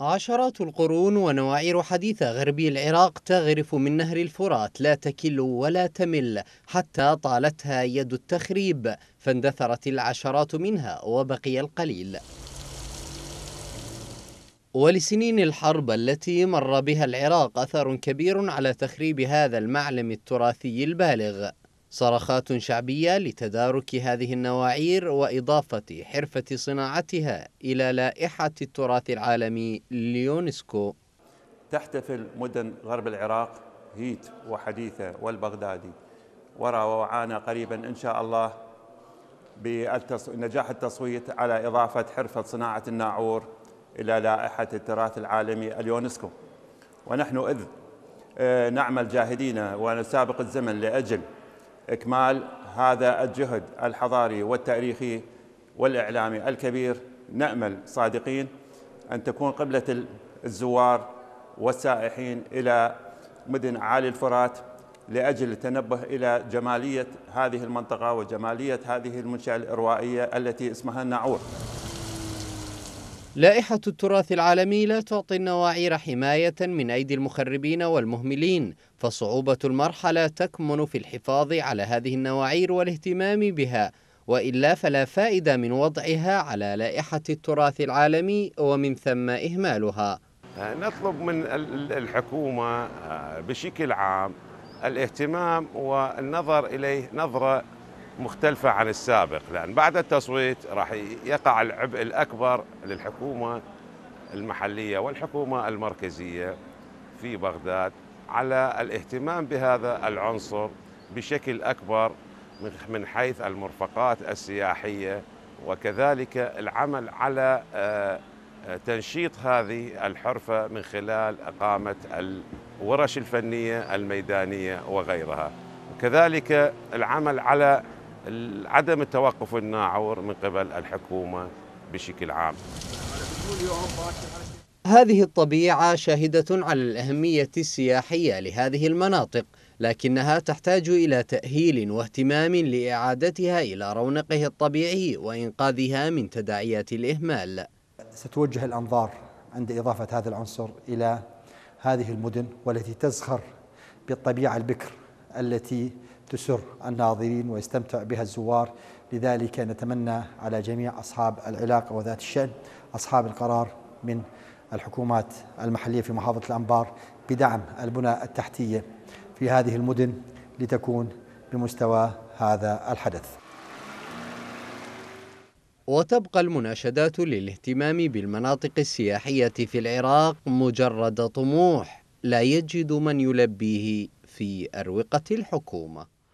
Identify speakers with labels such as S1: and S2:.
S1: عشرات القرون ونوائر حديثة غربي العراق تغرف من نهر الفرات لا تكل ولا تمل حتى طالتها يد التخريب فاندثرت العشرات منها وبقي القليل ولسنين الحرب التي مر بها العراق أثر كبير على تخريب هذا المعلم التراثي البالغ صرخات شعبية لتدارك هذه النواعير وإضافة حرفة صناعتها إلى لائحة التراث العالمي لليونسكو
S2: تحتفل مدن غرب العراق هيت وحديثة والبغدادي وعانا قريبا إن شاء الله بنجاح التصويت على إضافة حرفة صناعة الناعور إلى لائحة التراث العالمي اليونسكو ونحن إذ آه، نعمل جاهدين ونسابق الزمن لأجل إكمال هذا الجهد الحضاري والتاريخي والإعلامي الكبير نأمل صادقين أن تكون قبلة الزوار والسائحين إلى مدن عالي الفرات لأجل التنبه إلى جمالية هذه المنطقة وجمالية هذه المنشأة الإروائية التي اسمها الناعور
S1: لائحة التراث العالمي لا تعطي النواعير حماية من أيدي المخربين والمهملين فصعوبة المرحلة تكمن في الحفاظ على هذه النواعير والاهتمام بها وإلا فلا فائدة من وضعها على لائحة التراث العالمي ومن ثم إهمالها
S3: نطلب من الحكومة آه، بشكل عام الاهتمام والنظر إليه نظرة مختلفة عن السابق لأن بعد التصويت راح يقع العبء الأكبر للحكومة المحلية والحكومة المركزية في بغداد على الاهتمام بهذا العنصر بشكل أكبر من حيث المرفقات السياحية وكذلك العمل على آه، آه، تنشيط هذه الحرفة من خلال إقامة الورش الفنية الميدانية وغيرها وكذلك العمل على عدم التوقف الناعور من قبل الحكومة بشكل عام
S1: هذه الطبيعة شاهدة على الأهمية السياحية لهذه المناطق لكنها تحتاج إلى تأهيل واهتمام لإعادتها إلى رونقه الطبيعي وإنقاذها من تداعيات
S4: الإهمال ستوجه الأنظار عند إضافة هذا العنصر إلى هذه المدن والتي تزخر بالطبيعة البكر التي تسر الناظرين ويستمتع بها الزوار لذلك نتمنى على جميع أصحاب العلاقة وذات الشأن أصحاب القرار من الحكومات المحلية في محافظة الأنبار بدعم البنى التحتية في هذه المدن لتكون بمستوى هذا الحدث وتبقى المناشدات
S1: للاهتمام بالمناطق السياحية في العراق مجرد طموح لا يجد من يلبيه في أروقة الحكومة